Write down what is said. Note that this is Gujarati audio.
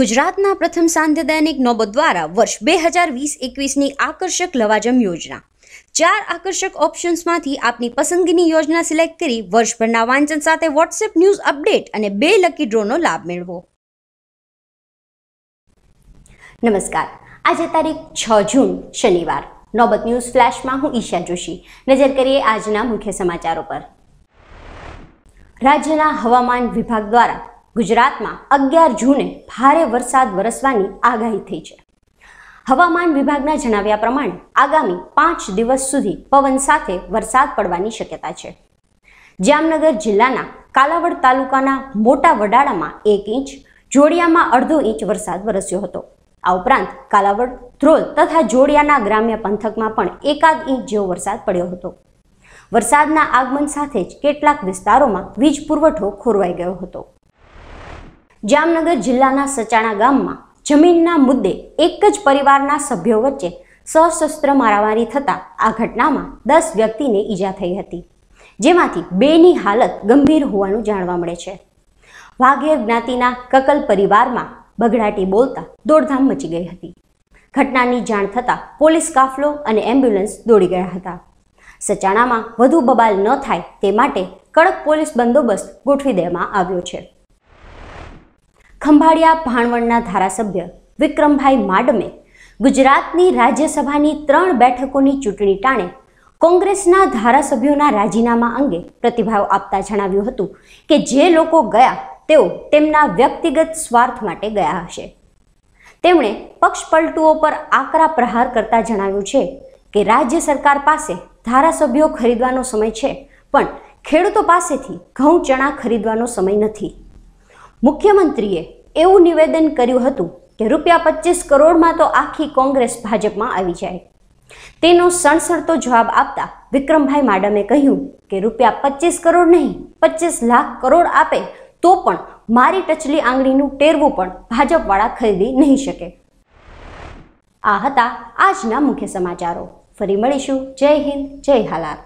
ગુજરાતના પ્રથમ સાંધ્ય દૈનિક નોબત દ્વારા વર્ષ બે હજાર વીસ એકવીસની આકર્ષક લવાજમ યોજના ચાર આકર્ષક ઓપ્શન્સમાંથી આપની પસંદગીની યોજના સિલેક્ટ કરી વર્ષભરના વાંચન સાથે વોટ્સએપ ન્યૂઝ અપડેટ અને બે લકી ડ્રોનો લાભ મેળવો નમસ્કાર આજે તારીખ છ જૂન શનિવાર નોબત ન્યૂઝ ફ્લેશમાં હું ઈશા જોશી નજર કરીએ આજના મુખ્ય સમાચારો પર રાજ્યના હવામાન વિભાગ દ્વારા ગુજરાતમાં અગિયાર જૂને ભારે વરસાદ વરસવાની આગાહી થઈ છે હવામાન વિભાગના જણાવ્યા પ્રમાણે આગામી પાંચ દિવસ સુધી પવન સાથે વરસાદ પડવાની શક્યતા છે જામનગર જિલ્લાના કાલાવડ તાલુકાના મોટા વડાળામાં એક ઇંચ જોડિયામાં અડધો ઇંચ વરસાદ વરસ્યો હતો આ ઉપરાંત કાલાવડ ધ્રોલ તથા જોડિયાના ગ્રામ્ય પંથકમાં પણ એકાદ ઇંચ જેવો વરસાદ પડ્યો હતો વરસાદના આગમન સાથે જ કેટલાક વિસ્તારોમાં વીજ પુરવઠો ખોરવાઈ ગયો હતો જામનગર જિલ્લાના સચાણા ગામમાં જમીનના મુદ્દે એક જ પરિવારના સભ્યો વચ્ચે સશસ્ત્ર મારામારી થતાં આ ઘટનામાં દસ વ્યક્તિને ઈજા થઈ હતી જેમાંથી બેની હાલત ગંભીર હોવાનું જાણવા મળે છે વાઘેર જ્ઞાતિના કકલ પરિવારમાં બગડાટી બોલતા દોડધામ મચી ગઈ હતી ઘટનાની જાણ થતાં પોલીસ કાફલો અને એમ્બ્યુલન્સ દોડી ગયા હતા સચાણામાં વધુ બબાલ ન થાય તે માટે કડક પોલીસ બંદોબસ્ત ગોઠવી દેવામાં આવ્યો છે ખંભાળિયા ભાણવણના ધારાસભ્ય વિક્રમભાઈ માડમે ગુજરાતની રાજ્યસભાની ત્રણ બેઠકોની ચૂંટણી ટાણે કોંગ્રેસના ધારાસભ્યોના રાજીનામા અંગે પ્રતિભાવ આપતા જણાવ્યું હતું કે જે લોકો ગયા તેઓ તેમના વ્યક્તિગત સ્વાર્થ માટે ગયા હશે તેમણે પક્ષપલટુઓ પર આકરા પ્રહાર કરતા જણાવ્યું છે કે રાજ્ય સરકાર પાસે ધારાસભ્યો ખરીદવાનો સમય છે પણ ખેડૂતો પાસેથી ઘઉં ચણા ખરીદવાનો સમય નથી મુખ્યમંત્રીએ એવું નિવેદન કર્યું હતું કે રૂપિયા પચીસ કરોડમાં તો આખી કોંગ્રેસ ભાજપમાં આવી જાય તેનો સણસણતો જવાબ આપતા વિક્રમભાઈ માડમે કહ્યું કે રૂપિયા પચીસ કરોડ નહીં પચીસ લાખ કરોડ આપે તો પણ મારી ટચલી આંગળીનું ટેરવું પણ ભાજપવાળા ખરીદી નહીં શકે આ હતા આજના મુખ્ય સમાચારો ફરી મળીશું જય હિન્દ જય હાલાર